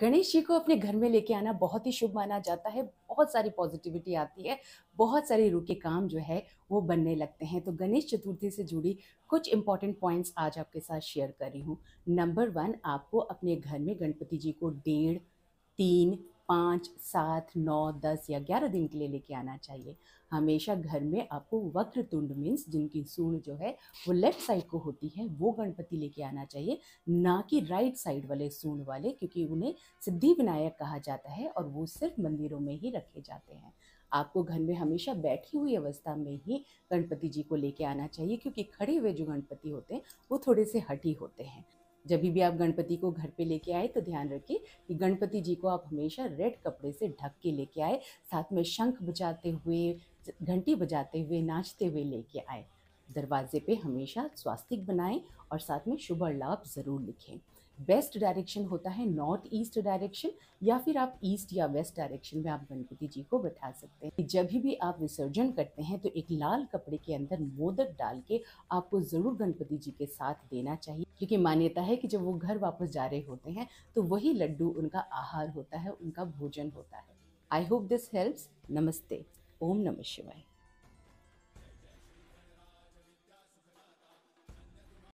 गणेश जी को अपने घर में लेके आना बहुत ही शुभ माना जाता है बहुत सारी पॉजिटिविटी आती है बहुत सारे रुके काम जो है वो बनने लगते हैं तो गणेश चतुर्थी से जुड़ी कुछ इंपॉर्टेंट पॉइंट्स आज आपके साथ शेयर कर रही हूँ नंबर वन आपको अपने घर में गणपति जी को डेढ़ तीन पाँच सात नौ दस या ग्यारह दिन के लिए लेके आना चाहिए हमेशा घर में आपको वक्र तुंड मीन्स जिनकी सूर्ण जो है वो लेफ्ट साइड को होती है वो गणपति लेके आना चाहिए ना कि राइट साइड वाले सूर्ण वाले क्योंकि उन्हें सिद्धि विनायक कहा जाता है और वो सिर्फ मंदिरों में ही रखे जाते हैं आपको घर में हमेशा बैठी हुई अवस्था में ही गणपति जी को लेके आना चाहिए क्योंकि खड़े हुए जो गणपति होते हैं वो थोड़े से हटी होते हैं जब भी आप गणपति को घर पे लेके आए तो ध्यान रखिए कि गणपति जी को आप हमेशा रेड कपड़े से ढक के लेके आए साथ में शंख बजाते हुए घंटी बजाते हुए नाचते हुए लेके आए दरवाजे पे हमेशा स्वास्तिक बनाएं और साथ में शुभ लाभ ज़रूर लिखें बेस्ट डायरेक्शन होता है नॉर्थ ईस्ट डायरेक्शन या फिर आप ईस्ट या वेस्ट डायरेक्शन में आप गणपति जी को बैठा सकते हैं जब भी आप विसर्जन करते हैं तो एक लाल कपड़े के अंदर मोदक डाल के आपको ज़रूर गणपति जी के साथ देना चाहिए क्योंकि मान्यता है कि जब वो घर वापस जा रहे होते हैं तो वही लड्डू उनका आहार होता है उनका भोजन होता है आई होप दिस हेल्प्स नमस्ते ओम नमः शिवाय